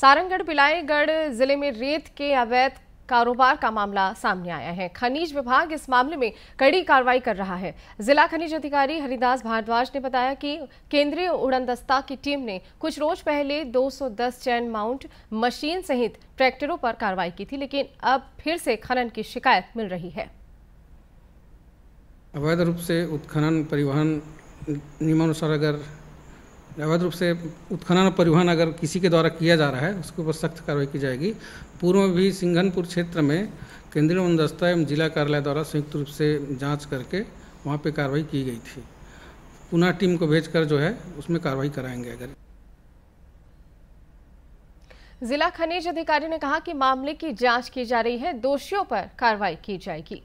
सारंगढ़ बिलाईगढ़ जिले में रेत के अवैध कारोबार का मामला सामने आया है खनिज विभाग इस मामले में कड़ी कार्रवाई कर रहा है जिला खनिज अधिकारी हरिदास भारद्वाज ने बताया कि केंद्रीय उड़न दस्ता की टीम ने कुछ रोज पहले 210 चैन माउंट मशीन सहित ट्रैक्टरों पर कार्रवाई की थी लेकिन अब फिर से खनन की शिकायत मिल रही है अवैध रूप से उत्खनन परिवहन नियमानुसार अगर अवैध रूप से उत्खनन और परिवहन अगर किसी के द्वारा किया जा रहा है उसके ऊपर सख्त कार्रवाई की जाएगी पूर्व में भी सिंघनपुर क्षेत्र में केंद्रीय दस्ता एवं जिला कार्यालय द्वारा संयुक्त रूप से जांच करके वहाँ पे कार्रवाई की गई थी पुनः टीम को भेजकर जो है उसमें कार्रवाई कराएंगे अगर जिला खनिज अधिकारी ने कहा कि मामले की जांच की जा रही है दोषियों पर कार्रवाई की जाएगी